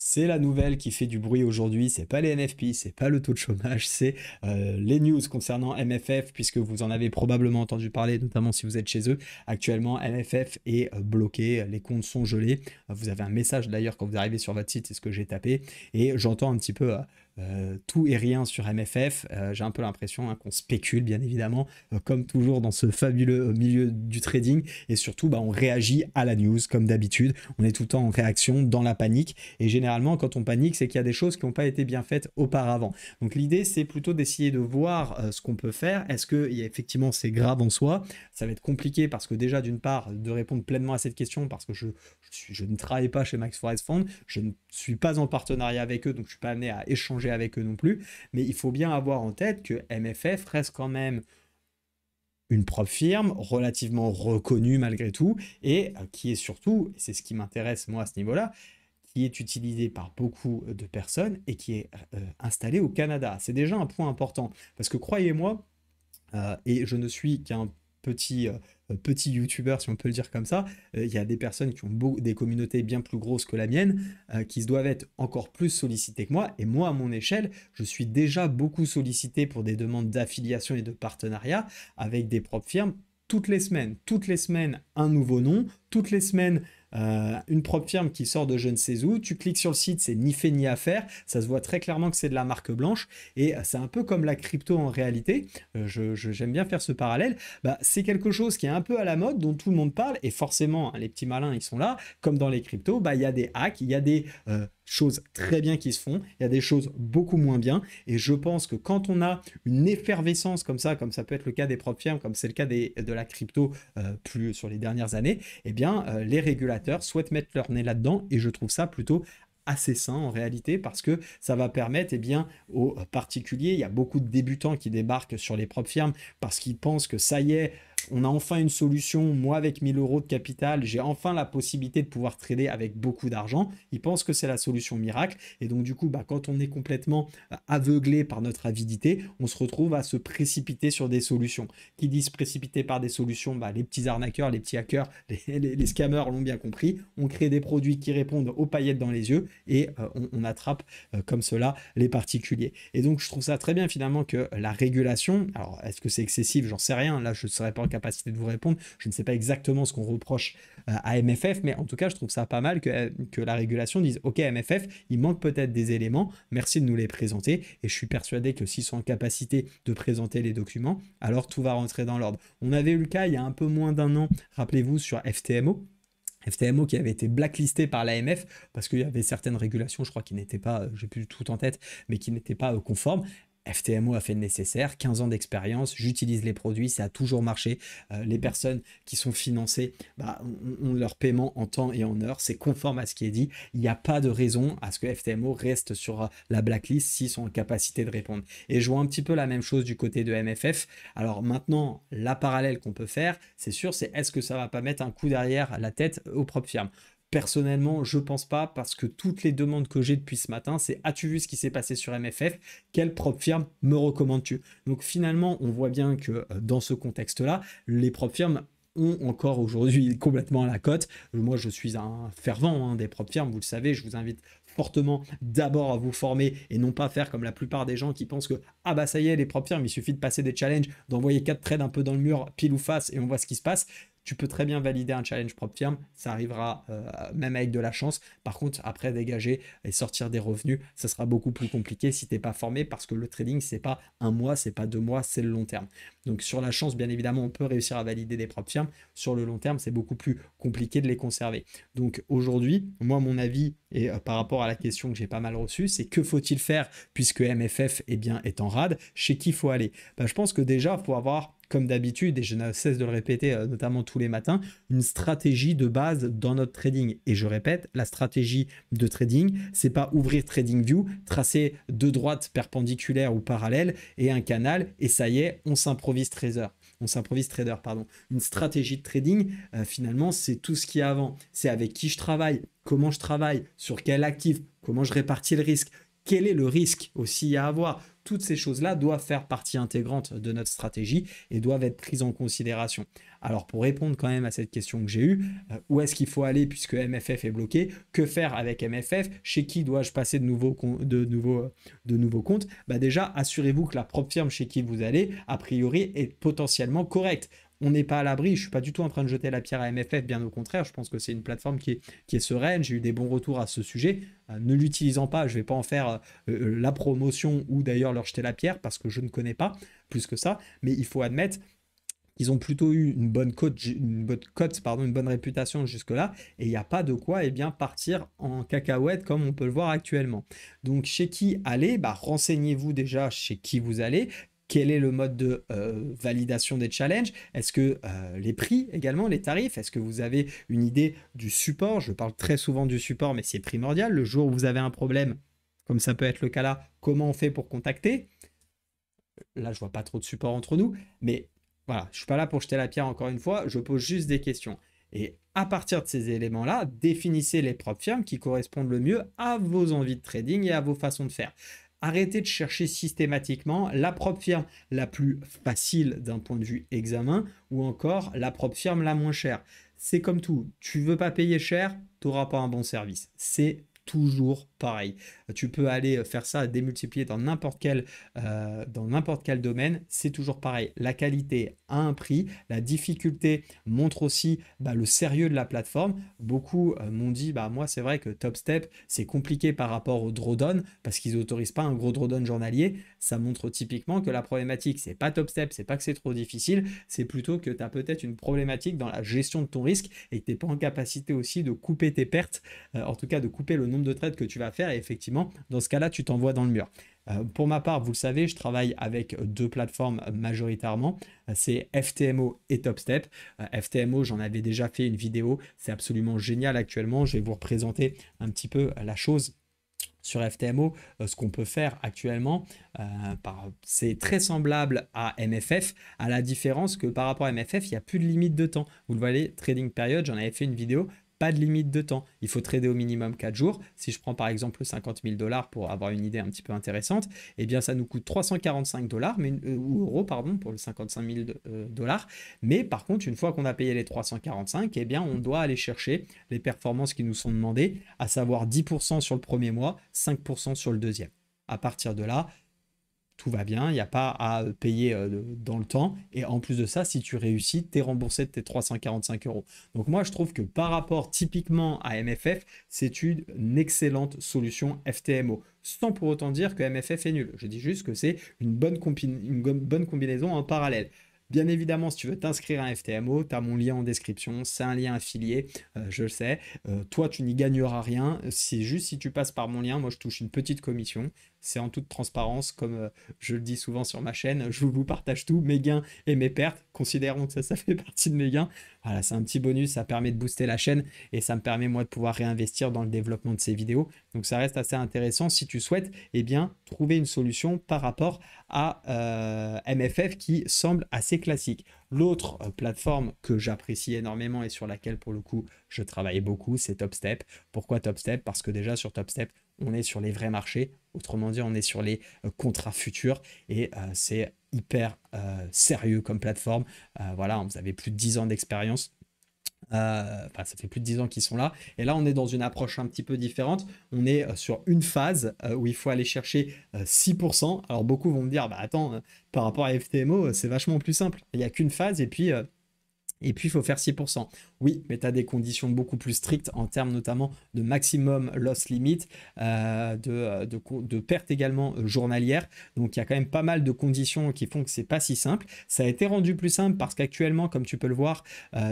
c'est la nouvelle qui fait du bruit aujourd'hui, c'est pas les NFP, c'est pas le taux de chômage, c'est euh, les news concernant MFF, puisque vous en avez probablement entendu parler, notamment si vous êtes chez eux. Actuellement, MFF est euh, bloqué, les comptes sont gelés. Vous avez un message d'ailleurs quand vous arrivez sur votre site, c'est ce que j'ai tapé, et j'entends un petit peu... Euh, euh, tout et rien sur MFF. Euh, j'ai un peu l'impression hein, qu'on spécule, bien évidemment, euh, comme toujours dans ce fabuleux milieu du trading. Et surtout, bah, on réagit à la news, comme d'habitude. On est tout le temps en réaction, dans la panique. Et généralement, quand on panique, c'est qu'il y a des choses qui n'ont pas été bien faites auparavant. Donc l'idée, c'est plutôt d'essayer de voir ce qu'on peut faire. Est-ce que effectivement c'est grave en soi Ça va être compliqué parce que déjà, d'une part, de répondre pleinement à cette question, parce que je, ne travaille pas chez Max Forest Fund, je ne suis pas en partenariat avec eux, donc je ne suis pas amené à échanger avec eux non plus. Mais il faut bien avoir en tête que MFF reste quand même une propre firme relativement reconnue malgré tout et euh, qui est surtout, c'est ce qui m'intéresse moi à ce niveau-là, qui est utilisé par beaucoup de personnes et qui est euh, installé au Canada. C'est déjà un point important parce que croyez-moi, euh, et je ne suis qu'un Petit euh, euh, petits si on peut le dire comme ça, euh, il y a des personnes qui ont des communautés bien plus grosses que la mienne, qui qui doivent être encore plus sollicitées que moi. Et moi, à mon échelle, je suis déjà beaucoup sollicité pour des demandes d'affiliation et de partenariat avec des propres firmes toutes les semaines. Toutes les semaines, un nouveau nom. Toutes les semaines, euh, une propre firme qui sort de je ne sais où. Tu cliques sur le site, c'est ni fait ni à faire. Ça se voit très clairement que c'est de la marque blanche. Et c'est un peu comme la crypto en réalité. Euh, j'aime bien faire ce parallèle. Bah, c'est quelque chose qui est un peu à la mode, dont tout le monde parle. Et forcément, hein, les petits malins, ils sont là. Comme dans les cryptos, bah, il y a des hacks, il y a des... Euh, choses très bien qui se font, il y a des choses beaucoup moins bien. Et je pense que quand on a une effervescence comme ça, comme ça peut être le cas des propres firmes, comme c'est le cas de la crypto euh, plus sur les dernières années, eh bien, euh, les régulateurs souhaitent mettre leur nez là-dedans. Et je trouve ça plutôt assez sain en réalité parce que ça va permettre eh bien aux particuliers, il y a beaucoup de débutants qui débarquent sur les propres firmes parce qu'ils pensent que ça y est, on a enfin une solution. Moi, avec 1000 euros de capital, j'ai enfin la possibilité de pouvoir trader avec beaucoup d'argent. Ils pensent que c'est la solution miracle. Et donc, du coup, bah, quand on est complètement euh, aveuglé par notre avidité, on se retrouve à se précipiter sur des solutions. Qui disent précipiter par des solutions bah, Les petits arnaqueurs, les petits hackers, les, scammers l'ont bien compris. On crée des produits qui répondent aux paillettes dans les yeux et euh, on, attrape euh, comme cela les particuliers. Et donc, je trouve ça très bien finalement que la régulation, alors est-ce que c'est excessif J'en sais rien. Là, je ne serais pas capacité de vous répondre. Je ne sais pas exactement ce qu'on reproche euh, à MFF, mais en tout cas, je trouve ça pas mal que, euh, que la régulation dise Ok, MFF, il manque peut-être des éléments, merci de nous les présenter. Et je suis persuadé que s'ils sont en capacité de présenter les documents, alors tout va rentrer dans l'ordre. On avait eu le cas il y a un peu moins d'un an, rappelez-vous, sur FTMO. FTMO qui avait été blacklisté par l'AMF parce qu'il y avait certaines régulations, je crois, qui n'étaient pas, euh, j'ai plus tout en tête, mais qui n'étaient pas conformes. FTMO a fait le nécessaire, 15 ans d'expérience, j'utilise les produits, ça a toujours marché. Euh, les personnes qui sont financées bah, ont, leur paiement en temps et en heure, c'est conforme à ce qui est dit. Il n'y a pas de raison à ce que FTMO reste sur euh, la blacklist s'ils sont en capacité de répondre. Et je vois un petit peu la même chose du côté de MFF. Alors maintenant, la parallèle qu'on peut faire, c'est sûr, c'est est-ce que ça va pas mettre un coup derrière la tête aux propres firmes Personnellement, je pense pas parce que toutes les demandes que j'ai depuis ce matin, c'est as-tu vu ce qui s'est passé sur MFF Quelle prop firme me recommandes-tu Donc finalement, on voit bien que euh, dans ce contexte-là, les propres firmes ont encore aujourd'hui complètement à la cote. Moi, je suis un fervent hein, des propres firmes, vous le savez, je vous invite fortement d'abord à vous former et non pas faire comme la plupart des gens qui pensent que ah bah ça y est, les propres firmes, il suffit de passer des challenges, d'envoyer quatre trades un peu dans le mur, pile ou face, et on voit ce qui se passe tu peux très bien valider un challenge propre firme, ça arrivera euh, même avec de la chance. Par contre, après dégager et sortir des revenus, ça sera beaucoup plus compliqué si t'es pas formé parce que le trading c'est pas un mois, c'est pas deux mois, c'est le long terme. Donc sur la chance, bien évidemment, on peut réussir à valider des propres firmes. Sur le long terme, c'est beaucoup plus compliqué de les conserver. Donc aujourd'hui, moi mon avis et euh, par rapport à la question que j'ai pas mal reçue, c'est que faut-il faire puisque MFF est eh bien, est en rade Chez qui faut aller ben, Je pense que déjà, il faut avoir comme d'habitude, et je ne cesse de le répéter, euh, notamment tous les matins, une stratégie de base dans notre trading. Et je répète, la stratégie de trading, c'est pas ouvrir trading view tracer deux droites perpendiculaires ou parallèles et un canal, et ça y est, on s'improvise trésor on s'improvise trader, pardon. Une stratégie de trading, euh, finalement, c'est tout ce qu'il y a avant. C'est avec qui je travaille, comment je travaille, sur quel actif, comment je répartis le risque, quel est le risque aussi à avoir, toutes ces choses-là doivent faire partie intégrante de notre stratégie et doivent être prises en considération. Alors pour répondre quand même à cette question que j'ai eue, euh, où est-ce qu'il faut aller puisque MFF est bloqué Que faire avec MFF Chez qui dois-je passer de nouveaux, de comptes bah, Déjà, assurez-vous que la propre firme chez qui vous allez, a priori, est potentiellement correcte on n'est pas à l'abri. Je suis pas du tout en train de jeter la pierre à MFF, bien au contraire. Je pense que c'est une plateforme qui est, qui est sereine. J'ai eu des bons retours à ce sujet. Euh, ne l'utilisant pas, je vais pas en faire euh, euh, la promotion ou d'ailleurs leur jeter la pierre parce que je ne connais pas plus que ça. Mais il faut admettre qu'ils ont plutôt eu une bonne cote, une bonne cote, pardon, une bonne réputation jusque-là, et il n'y a pas de quoi et eh bien, partir en cacahuète comme on peut le voir actuellement. Donc chez qui allez, bah, renseignez-vous déjà chez qui vous allez, quel est le mode de euh, validation des challenges Est-ce que euh, les prix également, les tarifs Est-ce que vous avez une idée du support Je parle très souvent du support, mais c'est primordial. Le jour où vous avez un problème, comme ça peut être le cas là, comment on fait pour contacter Là, je vois pas trop de support entre nous, mais voilà, je suis pas là pour jeter la pierre encore une fois, je pose juste des questions. Et à partir de ces éléments-là, définissez les propres firmes qui correspondent le mieux à vos envies de trading et à vos façons de faire. Arrêtez de chercher systématiquement la propre firme la plus facile d'un point de vue examen ou encore la propre firme la moins chère. C'est comme tout, tu veux pas payer cher, tu n'auras pas un bon service. C'est toujours pareil. Tu peux aller euh, faire ça, démultiplier dans n'importe quel, euh, dans n'importe quel domaine, c'est toujours pareil. La qualité a un prix, la difficulté montre aussi bah, le sérieux de la plateforme. Beaucoup euh, m'ont dit, bah moi c'est vrai que Top Step c'est compliqué par rapport au drawdown parce qu'ils autorisent pas un gros drawdown journalier. Ça montre typiquement que la problématique c'est pas Top Step, c'est pas que c'est trop difficile, c'est plutôt que tu as peut-être une problématique dans la gestion de ton risque et que tu n'es pas en capacité aussi de couper tes pertes, en tout cas de couper le nombre de trades que tu vas faire. Et effectivement, dans ce cas-là, tu t'envoies dans le mur. Euh, pour ma part, vous le savez, je travaille avec deux plateformes majoritairement. Euh, c'est FTMO et TopStep. step euh, FTMO, j'en avais déjà fait une vidéo. C'est absolument génial actuellement. Je vais vous représenter un petit peu la chose sur FTMO, ce qu'on peut faire actuellement, c'est très semblable à MFF, à la différence que par rapport à MFF, il n'y a plus de limite de temps. Vous le voyez, trading période j'en avais fait une vidéo, pas de limite de temps. Il faut trader au minimum 4 jours. Si je prends par exemple 50 000 dollars pour avoir une idée un petit peu intéressante, eh bien ça nous coûte 345 dollars, mais, euh, euros pardon, pour le 55 000 euh, dollars. Mais par contre, une fois qu'on a payé les 345, eh bien on doit aller chercher les performances qui nous sont demandées, à savoir 10% sur le premier mois, 5% sur le deuxième. À partir de là, tout va bien, il n'y a pas à payer euh, dans le temps. Et en plus de ça, si tu réussis, tu es remboursé de tes 345 euros. Donc moi, je trouve que par rapport typiquement à MFF, c'est une excellente solution FTMO. Sans pour autant dire que MFF est nul. Je dis juste que c'est une, bonne combinaison en parallèle. Bien évidemment, si tu veux t'inscrire à un FTMO, tu as mon lien en description, c'est un lien affilié, euh, je le sais. Euh, toi, tu n'y gagneras rien. C'est juste si tu passes par mon lien, moi je touche une petite commission c'est en toute transparence, comme euh, je le dis souvent sur ma chaîne, je vous partage tout, mes gains et mes pertes, considérons que ça, ça fait partie de mes gains. Voilà, c'est un petit bonus, ça permet de booster la chaîne et ça me permet moi de pouvoir réinvestir dans le développement de ces vidéos. Donc ça reste assez intéressant si tu souhaites, eh bien, trouver une solution par rapport à euh, MFF qui semble assez classique. L'autre euh, plateforme que j'apprécie énormément et sur laquelle pour le coup je travaille beaucoup, c'est TopStep. Pourquoi TopStep Parce que déjà sur TopStep, on est sur les vrais marchés, autrement dit, on est sur les euh, contrats futurs et euh, c'est hyper euh, sérieux comme plateforme. voilà, vous avez plus de 10 ans d'expérience. enfin, ça fait plus de 10 ans qu'ils sont là. Et là, on est dans une approche un petit peu différente. On est sur une phase où il faut aller chercher 6%. Alors, beaucoup vont me dire, bah attends, par rapport à FTMO, c'est vachement plus simple. Il n'y a qu'une phase et puis et puis, il faut faire 6%. Oui, mais tu as des conditions beaucoup plus strictes en termes notamment de maximum loss limit, euh, de, euh, de, perte également euh, journalière. Donc, il y a quand même pas mal de conditions qui font que c'est pas si simple. Ça a été rendu plus simple parce qu'actuellement, comme tu peux le voir,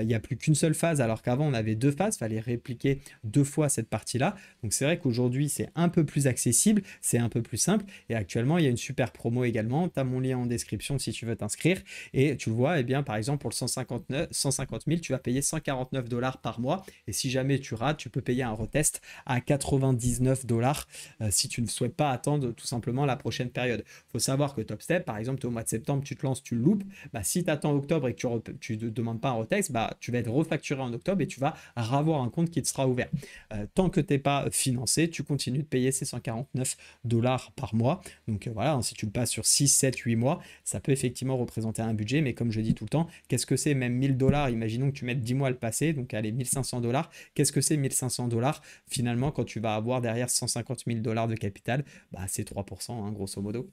il n'y a plus qu'une seule phase, alors qu'avant, on avait deux phases. Il fallait répliquer deux fois cette partie-là. Donc, c'est vrai qu'aujourd'hui, c'est un peu plus accessible, c'est un peu plus simple. Et actuellement, il y a une super promo également. Tu as mon lien en description si tu veux t'inscrire. Et tu le vois, eh bien, par exemple, pour le 159, 150 000, tu vas payer 149 dollars par mois. Et si jamais tu rates, tu peux payer un retest à 99 dollars euh, si tu ne souhaites pas attendre tout simplement la prochaine période. faut savoir que Top Step, par exemple, au mois de septembre, tu te lances, tu loupes. Bah, si tu attends octobre et que tu ne demandes pas un retest, bah, tu vas être refacturé en octobre et tu vas avoir un compte qui te sera ouvert. Euh, tant que tu n'es pas financé, tu continues de payer ces 149 dollars par mois. Donc euh, voilà, hein, si tu le passes sur 6, 7, 8 mois, ça peut effectivement représenter un budget. Mais comme je dis tout le temps, qu'est-ce que c'est même 1000 dollars imaginons que tu mettes 10 mois le passé donc allez, 1500 dollars. Qu'est-ce que c'est 1500 dollars Finalement, quand tu vas avoir derrière 150 000 dollars de capital, bah, c'est 3%, hein, grosso modo.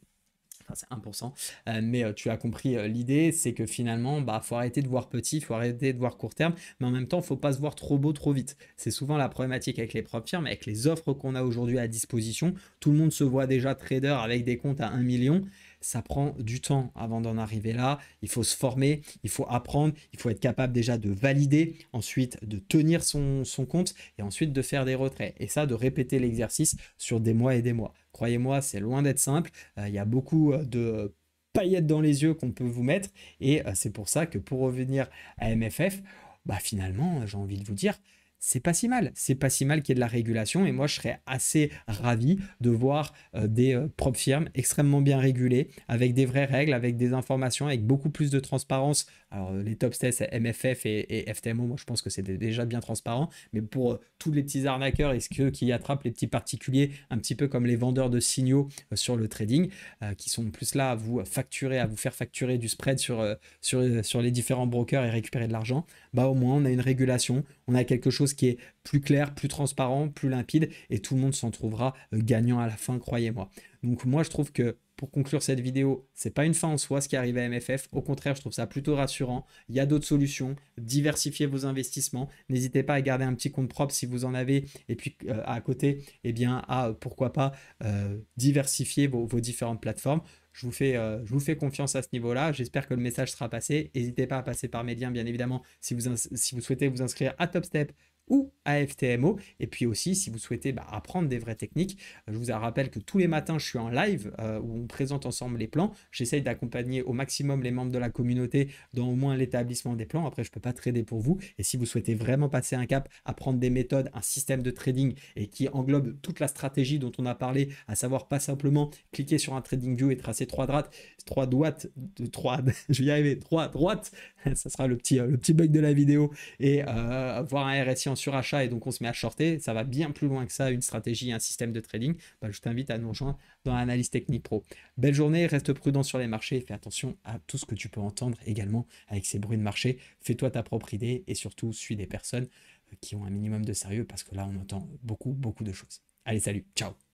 c'est 1%, euh, mais euh, tu as compris euh, l'idée, c'est que finalement, bah, faut arrêter de voir petit, faut arrêter de voir court terme, mais en même temps, faut pas se voir trop beau trop vite. C'est souvent la problématique avec les propres firmes, avec les offres qu'on a aujourd'hui à disposition. Tout le monde se voit déjà trader avec des comptes à 1 million ça prend du temps avant d'en arriver là. Il faut se former, il faut apprendre, il faut être capable déjà de valider, ensuite de tenir son, compte et ensuite de faire des retraits. Et ça, de répéter l'exercice sur des mois et des mois. Croyez-moi, c'est loin d'être simple. Euh, il y a beaucoup euh, de paillettes dans les yeux qu'on peut vous mettre. Et euh, c'est pour ça que pour revenir à MFF, bah finalement, j'ai envie de vous dire, c'est pas si mal. C'est pas si mal qu'il y ait de la régulation. Et moi, je serais assez ravi de voir euh, des euh, propres firmes extrêmement bien régulées, avec des vraies règles, avec des informations, avec beaucoup plus de transparence alors, euh, les top tests MFF et, FTMO, moi, je pense que c'est déjà bien transparent. Mais pour euh, tous les petits arnaqueurs et ceux qui attrapent les petits particuliers, un petit peu comme les vendeurs de signaux euh, sur le trading, qui sont plus là à vous facturer, à vous faire facturer du spread sur, sur, sur les différents brokers et récupérer de l'argent, bah, au moins, on a une régulation, on a quelque chose qui est plus clair, plus transparent, plus limpide, et tout le monde s'en trouvera gagnant à la fin, croyez-moi. Donc, moi, je trouve que pour conclure cette vidéo, c'est pas une fin en soi ce qui arrive à MFF. Au contraire, je trouve ça plutôt rassurant. Il y a d'autres solutions. Diversifiez vos investissements. N'hésitez pas à garder un petit compte propre si vous en avez. Et puis euh, à côté, eh bien, à euh, pourquoi pas euh, diversifier vos, différentes plateformes. Je vous, fais, je vous fais confiance à ce niveau-là. J'espère que le message sera passé. N'hésitez pas à passer par liens, bien évidemment, si vous, si vous souhaitez vous inscrire à Top Step ou AFTMO Et puis aussi, si vous souhaitez bah, apprendre des vraies techniques, euh, je vous rappelle que tous les matins, je suis en live euh, où on présente ensemble les plans. J'essaye d'accompagner au maximum les membres de la communauté dans au moins l'établissement des plans. Après, je ne peux pas trader pour vous. Et si vous souhaitez vraiment passer un cap, apprendre des méthodes, un système de trading et qui englobe toute la stratégie dont on a parlé, à savoir pas simplement cliquer sur un trading view et tracer trois droites, trois droites, trois, je vais y arriver, trois droites, ça sera le petit, euh, le petit bug de la vidéo, et avoir un RSI en sur achat et donc on se met à shorter, ça va bien plus loin que ça, une stratégie, un système de trading. Bah, je t'invite à nous rejoindre dans l'analyse technique pro. Belle journée, reste prudent sur les marchés, fais attention à tout ce que tu peux entendre également avec ces bruits de marché. Fais-toi ta propre idée et surtout suis des personnes euh, qui ont un minimum de sérieux parce que là on entend beaucoup beaucoup de choses. Allez, salut, ciao